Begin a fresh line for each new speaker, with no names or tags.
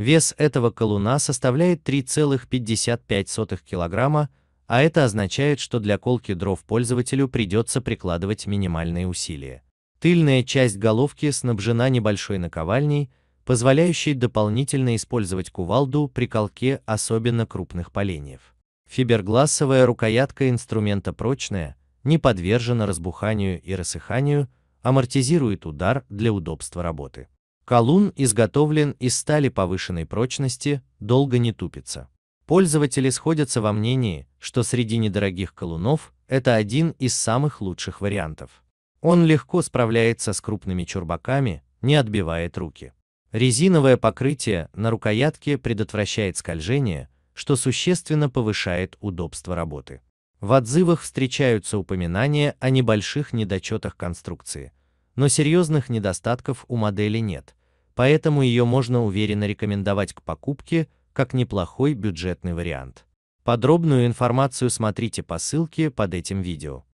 Вес этого колуна составляет 3,55 кг, а это означает, что для колки дров пользователю придется прикладывать минимальные усилия. Тыльная часть головки снабжена небольшой наковальней, позволяющей дополнительно использовать кувалду при колке особенно крупных поленьев. Фибергласовая рукоятка инструмента прочная, не подвержена разбуханию и рассыханию, амортизирует удар для удобства работы. Колун изготовлен из стали повышенной прочности, долго не тупится. Пользователи сходятся во мнении, что среди недорогих колунов это один из самых лучших вариантов. Он легко справляется с крупными чурбаками, не отбивает руки. Резиновое покрытие на рукоятке предотвращает скольжение, что существенно повышает удобство работы. В отзывах встречаются упоминания о небольших недочетах конструкции, но серьезных недостатков у модели нет – поэтому ее можно уверенно рекомендовать к покупке, как неплохой бюджетный вариант. Подробную информацию смотрите по ссылке под этим видео.